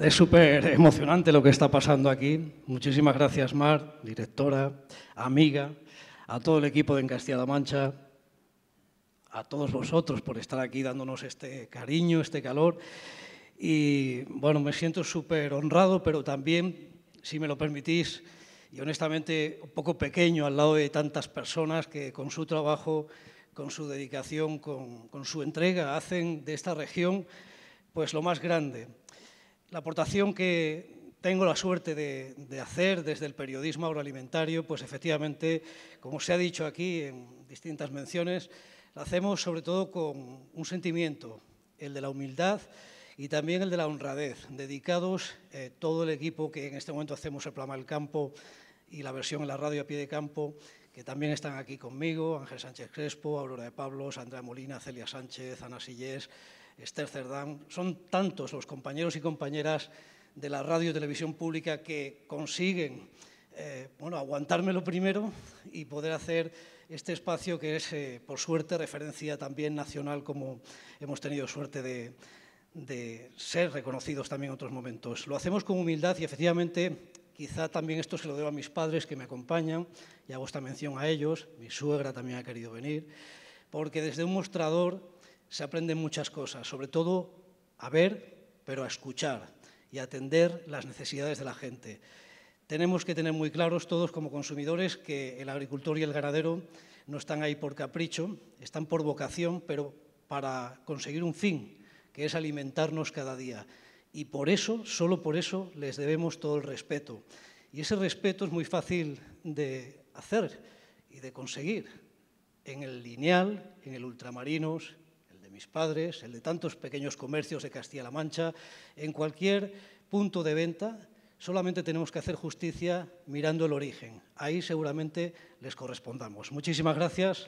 es súper emocionante lo que está pasando aquí. Muchísimas gracias, Mar, directora, amiga, a todo el equipo de Encastilla-La Mancha, a todos vosotros por estar aquí dándonos este cariño, este calor. Y bueno, me siento súper honrado, pero también, si me lo permitís, y honestamente un poco pequeño al lado de tantas personas que con su trabajo, con su dedicación, con, con su entrega, hacen de esta región pues lo más grande la aportación que tengo la suerte de, hacer desde el periodismo agroalimentario, pues efectivamente, como se ha dicho aquí en distintas menciones, la hacemos sobre todo con un sentimiento, el de la humildad y también el de la honradez, dedicados eh, todo el equipo que en este momento hacemos el Plama El Campo y la versión en la radio a pie de campo, que también están aquí conmigo, Ángel Sánchez Crespo, Aurora de Pablos, Andrea Molina, Celia Sánchez, Ana Sillés, Esther Cerdán. Son tantos los compañeros y compañeras de la radio y televisión pública que consiguen eh, aguantármelo bueno, primero y poder hacer este espacio que es, eh, por suerte, referencia también nacional, como hemos tenido suerte de, ser reconocidos también en otros momentos. Lo hacemos con humildad y, efectivamente, Quizá también esto se lo debo a mis padres que me acompañan, y hago esta mención a ellos, mi suegra también ha querido venir, porque desde un mostrador se aprenden muchas cosas, sobre todo a ver, pero a escuchar y atender las necesidades de la gente. Tenemos que tener muy claros todos como consumidores que el agricultor y el ganadero no están ahí por capricho, están por vocación, pero para conseguir un fin, que es alimentarnos cada día. Y por eso, solo por eso, les debemos todo el respeto. Y ese respeto es muy fácil de hacer y de conseguir en el lineal, en el ultramarinos, el de mis padres, el de tantos pequeños comercios de Castilla-La Mancha, en cualquier punto de venta, solamente tenemos que hacer justicia mirando el origen. Ahí seguramente les correspondamos. Muchísimas gracias.